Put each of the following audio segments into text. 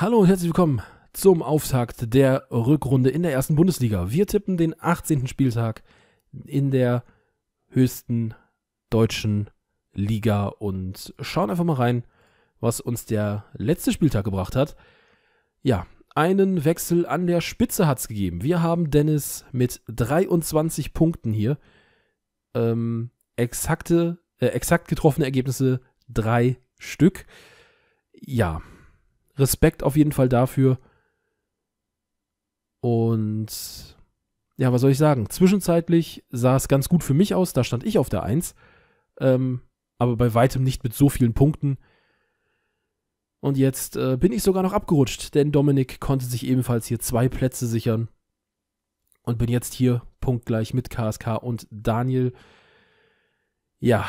Hallo und herzlich willkommen zum Auftakt der Rückrunde in der ersten Bundesliga. Wir tippen den 18. Spieltag in der höchsten deutschen Liga und schauen einfach mal rein, was uns der letzte Spieltag gebracht hat. Ja, einen Wechsel an der Spitze hat es gegeben. Wir haben Dennis mit 23 Punkten hier. Ähm, exakte, äh, exakt getroffene Ergebnisse drei Stück. Ja, Respekt auf jeden Fall dafür. Und ja, was soll ich sagen? Zwischenzeitlich sah es ganz gut für mich aus, da stand ich auf der 1. Ähm, aber bei weitem nicht mit so vielen Punkten. Und jetzt äh, bin ich sogar noch abgerutscht, denn Dominik konnte sich ebenfalls hier zwei Plätze sichern. Und bin jetzt hier punktgleich mit KSK und Daniel. Ja,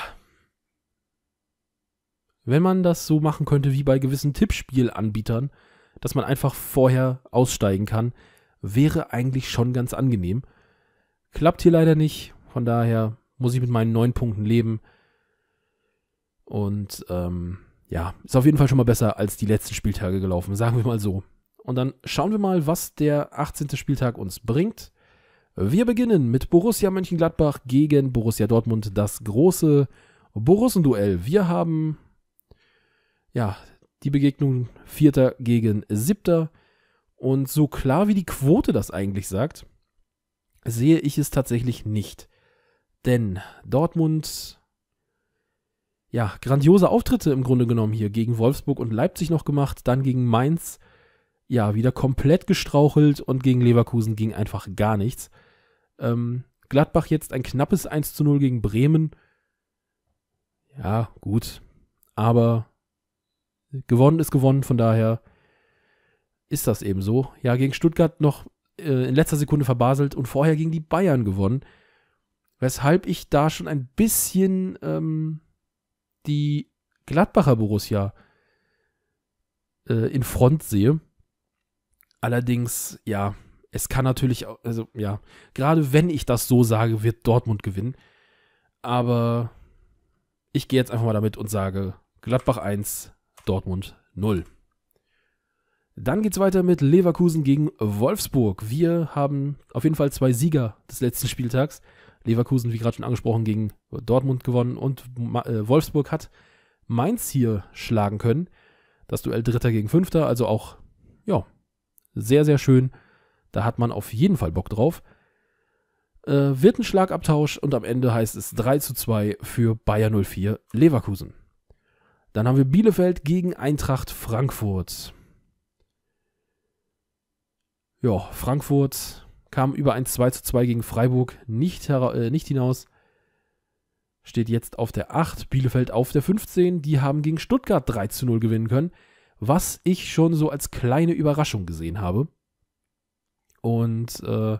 wenn man das so machen könnte wie bei gewissen Tippspielanbietern, dass man einfach vorher aussteigen kann, wäre eigentlich schon ganz angenehm. Klappt hier leider nicht, von daher muss ich mit meinen neun Punkten leben. Und ähm, ja, ist auf jeden Fall schon mal besser als die letzten Spieltage gelaufen, sagen wir mal so. Und dann schauen wir mal, was der 18. Spieltag uns bringt. Wir beginnen mit Borussia Mönchengladbach gegen Borussia Dortmund, das große Borussen-Duell. Wir haben ja, die Begegnung Vierter gegen Siebter. Und so klar wie die Quote das eigentlich sagt, sehe ich es tatsächlich nicht. Denn Dortmund, ja, grandiose Auftritte im Grunde genommen hier gegen Wolfsburg und Leipzig noch gemacht, dann gegen Mainz, ja, wieder komplett gestrauchelt und gegen Leverkusen ging einfach gar nichts. Ähm, Gladbach jetzt ein knappes 1 zu 0 gegen Bremen. Ja, gut. Aber gewonnen ist gewonnen, von daher ist das eben so. Ja, gegen Stuttgart noch äh, in letzter Sekunde verbaselt und vorher gegen die Bayern gewonnen. Weshalb ich da schon ein bisschen ähm, die Gladbacher Borussia äh, in Front sehe. Allerdings, ja, es kann natürlich, also ja, gerade wenn ich das so sage, wird Dortmund gewinnen. Aber ich gehe jetzt einfach mal damit und sage Gladbach 1, Dortmund 0. Dann geht es weiter mit Leverkusen gegen Wolfsburg. Wir haben auf jeden Fall zwei Sieger des letzten Spieltags. Leverkusen, wie gerade schon angesprochen, gegen Dortmund gewonnen und äh, Wolfsburg hat Mainz hier schlagen können. Das Duell Dritter gegen Fünfter, also auch, ja, sehr, sehr schön. Da hat man auf jeden Fall Bock drauf. Äh, wird ein Schlagabtausch und am Ende heißt es 3 zu 2 für Bayer 04 Leverkusen. Dann haben wir Bielefeld gegen Eintracht Frankfurt. Ja, Frankfurt kam über ein 2 zu 2 gegen Freiburg nicht, äh, nicht hinaus. Steht jetzt auf der 8, Bielefeld auf der 15. Die haben gegen Stuttgart 3 zu 0 gewinnen können, was ich schon so als kleine Überraschung gesehen habe. Und äh,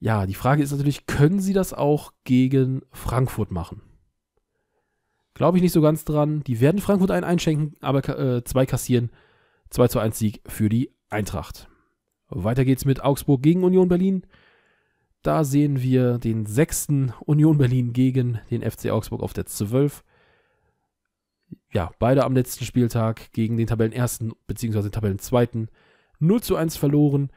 ja, die Frage ist natürlich, können sie das auch gegen Frankfurt machen? Glaube ich nicht so ganz dran. Die werden Frankfurt einen einschenken, aber äh, zwei kassieren. 2 zu 1 Sieg für die Eintracht. Weiter geht's mit Augsburg gegen Union Berlin. Da sehen wir den sechsten Union Berlin gegen den FC Augsburg auf der 12. Ja, beide am letzten Spieltag gegen den Tabellenersten bzw. den Tabellenzweiten 0 zu 1 verloren.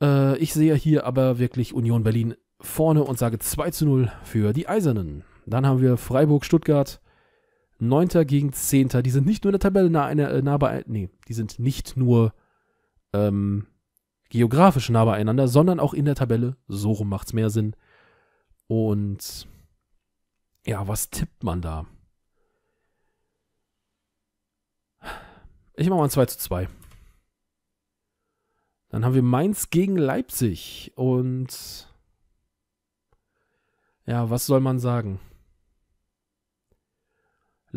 Äh, ich sehe hier aber wirklich Union Berlin vorne und sage 2 zu 0 für die Eisernen. Dann haben wir Freiburg-Stuttgart, 9. gegen 10. Die sind nicht nur in der Tabelle nah, nah, äh, nah bei, nee, die sind nicht nur ähm, geografisch nah beieinander, sondern auch in der Tabelle. So rum macht es mehr Sinn. Und ja, was tippt man da? Ich mache mal ein 2 zu 2. Dann haben wir Mainz gegen Leipzig. Und ja, was soll man sagen?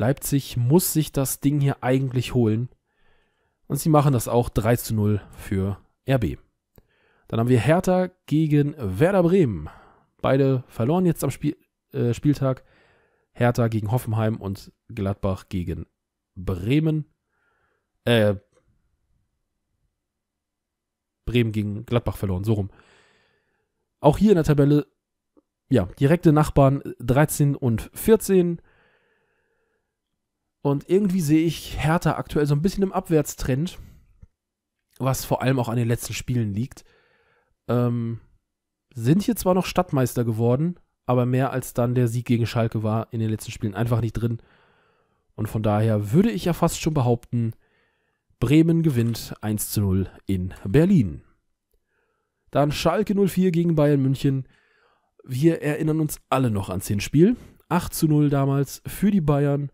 Leipzig muss sich das Ding hier eigentlich holen. Und sie machen das auch 3 zu 0 für RB. Dann haben wir Hertha gegen Werder Bremen. Beide verloren jetzt am Spiel, äh, Spieltag. Hertha gegen Hoffenheim und Gladbach gegen Bremen. Äh, Bremen gegen Gladbach verloren, so rum. Auch hier in der Tabelle, ja, direkte Nachbarn 13 und 14. Und irgendwie sehe ich Hertha aktuell so ein bisschen im Abwärtstrend, was vor allem auch an den letzten Spielen liegt. Ähm, sind hier zwar noch Stadtmeister geworden, aber mehr als dann der Sieg gegen Schalke war in den letzten Spielen einfach nicht drin. Und von daher würde ich ja fast schon behaupten, Bremen gewinnt 1 zu 0 in Berlin. Dann Schalke 04 gegen Bayern München. Wir erinnern uns alle noch ans Hinspiel. 8 zu 0 damals für die Bayern.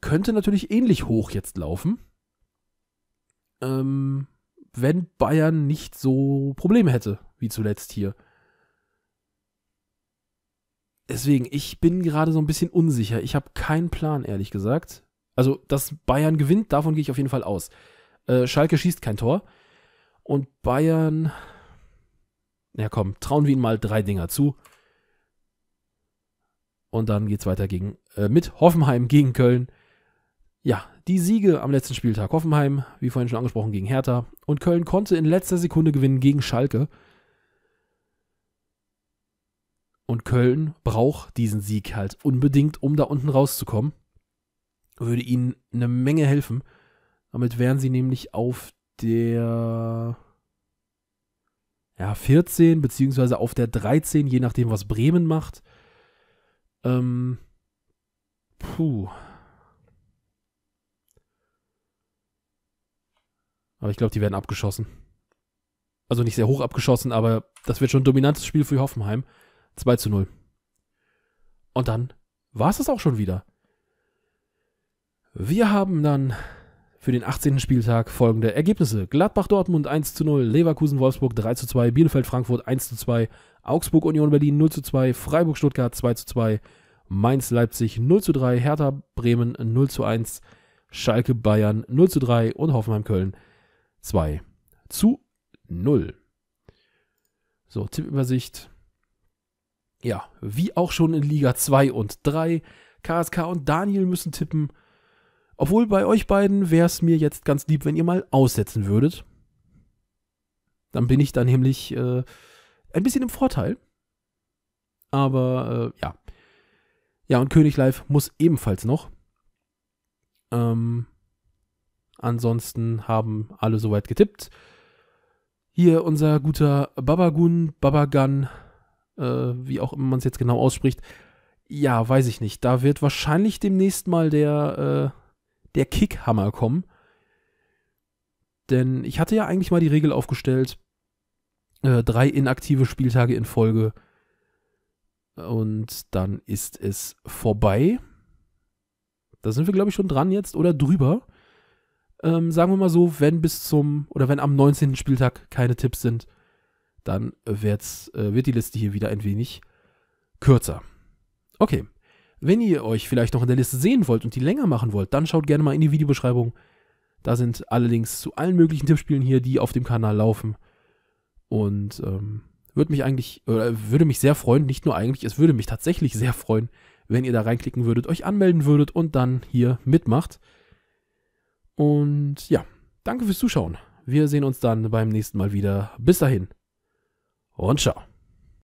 Könnte natürlich ähnlich hoch jetzt laufen, ähm, wenn Bayern nicht so Probleme hätte, wie zuletzt hier. Deswegen, ich bin gerade so ein bisschen unsicher. Ich habe keinen Plan, ehrlich gesagt. Also, dass Bayern gewinnt, davon gehe ich auf jeden Fall aus. Äh, Schalke schießt kein Tor. Und Bayern. Ja, komm, trauen wir ihnen mal drei Dinger zu. Und dann geht's weiter gegen, äh, mit Hoffenheim gegen Köln ja, die Siege am letzten Spieltag. Hoffenheim, wie vorhin schon angesprochen, gegen Hertha. Und Köln konnte in letzter Sekunde gewinnen gegen Schalke. Und Köln braucht diesen Sieg halt unbedingt, um da unten rauszukommen. Würde ihnen eine Menge helfen. Damit wären sie nämlich auf der ja, 14 beziehungsweise auf der 13, je nachdem, was Bremen macht. Ähm, puh, Aber ich glaube, die werden abgeschossen. Also nicht sehr hoch abgeschossen, aber das wird schon ein dominantes Spiel für Hoffenheim. 2 zu 0. Und dann war es das auch schon wieder. Wir haben dann für den 18. Spieltag folgende Ergebnisse. Gladbach-Dortmund 1 zu 0, Leverkusen-Wolfsburg 3 zu 2, Bielefeld-Frankfurt 1 zu 2, Augsburg-Union Berlin 0 zu 2, Freiburg-Stuttgart 2 zu 2, Mainz-Leipzig 0 zu 3, Hertha-Bremen 0 zu 1, Schalke-Bayern 0 zu 3 und Hoffenheim-Köln 0 2 zu 0. So, Tippübersicht. Ja, wie auch schon in Liga 2 und 3. KSK und Daniel müssen tippen. Obwohl bei euch beiden wäre es mir jetzt ganz lieb, wenn ihr mal aussetzen würdet. Dann bin ich da nämlich äh, ein bisschen im Vorteil. Aber äh, ja. Ja, und König Live muss ebenfalls noch. Ähm, Ansonsten haben alle soweit getippt. Hier unser guter Babagun, Babagan, äh, wie auch immer man es jetzt genau ausspricht. Ja, weiß ich nicht. Da wird wahrscheinlich demnächst mal der, äh, der Kickhammer kommen. Denn ich hatte ja eigentlich mal die Regel aufgestellt, äh, drei inaktive Spieltage in Folge. Und dann ist es vorbei. Da sind wir, glaube ich, schon dran jetzt oder drüber. Ähm, sagen wir mal so, wenn bis zum oder wenn am 19. Spieltag keine Tipps sind, dann wird's, äh, wird die Liste hier wieder ein wenig kürzer. Okay. Wenn ihr euch vielleicht noch in der Liste sehen wollt und die länger machen wollt, dann schaut gerne mal in die Videobeschreibung. Da sind alle Links zu allen möglichen Tippspielen hier, die auf dem Kanal laufen. Und ähm, würde mich eigentlich, oder würde mich sehr freuen, nicht nur eigentlich, es würde mich tatsächlich sehr freuen, wenn ihr da reinklicken würdet, euch anmelden würdet und dann hier mitmacht. Und ja, danke fürs Zuschauen. Wir sehen uns dann beim nächsten Mal wieder. Bis dahin und ciao.